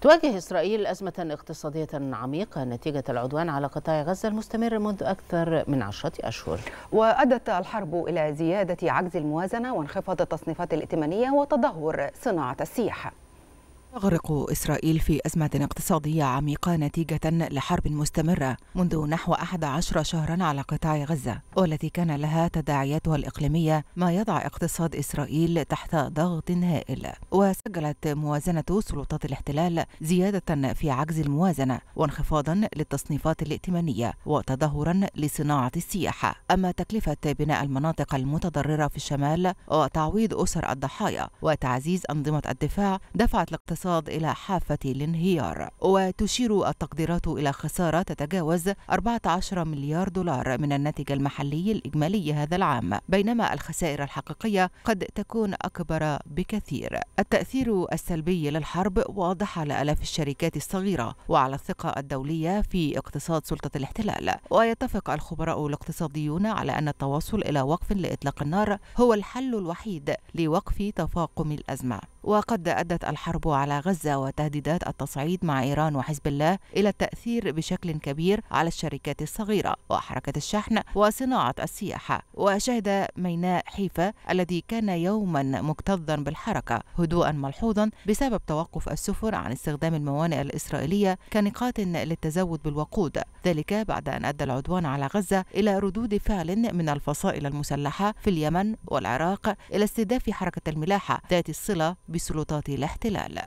تواجه إسرائيل أزمة اقتصادية عميقة نتيجة العدوان على قطاع غزة المستمر منذ أكثر من عشرة أشهر وأدت الحرب إلى زيادة عجز الموازنة وانخفاض التصنيفات الائتمانية وتدهور صناعة السياحة تغرق إسرائيل في أزمة اقتصادية عميقة نتيجة لحرب مستمرة منذ نحو 11 شهرا على قطاع غزة والتي كان لها تداعياتها الإقليمية ما يضع اقتصاد إسرائيل تحت ضغط هائل وسجلت موازنة سلطات الاحتلال زيادة في عجز الموازنة وانخفاضا للتصنيفات الائتمانية وتدهورا لصناعة السياحة أما تكلفة بناء المناطق المتضررة في الشمال وتعويض أسر الضحايا وتعزيز أنظمة الدفاع دفعت الاقتصاد الاقتصاد إلى حافة الانهيار وتشير التقديرات إلى خسارة تتجاوز 14 مليار دولار من الناتج المحلي الإجمالي هذا العام بينما الخسائر الحقيقية قد تكون أكبر بكثير التأثير السلبي للحرب واضح على ألاف الشركات الصغيرة وعلى الثقة الدولية في اقتصاد سلطة الاحتلال ويتفق الخبراء الاقتصاديون على أن التوصل إلى وقف لإطلاق النار هو الحل الوحيد لوقف تفاقم الأزمة وقد أدت الحرب على غزة وتهديدات التصعيد مع إيران وحزب الله إلى التأثير بشكل كبير على الشركات الصغيرة وحركة الشحن وصناعة السياحة وشهد ميناء حيفا الذي كان يوما مكتظا بالحركة هدوءا ملحوظا بسبب توقف السفن عن استخدام الموانئ الإسرائيلية كنقاط للتزود بالوقود ذلك بعد أن أدى العدوان على غزة إلى ردود فعل من الفصائل المسلحة في اليمن والعراق إلى استهداف حركة الملاحة ذات الصلة بسلطات الاحتلال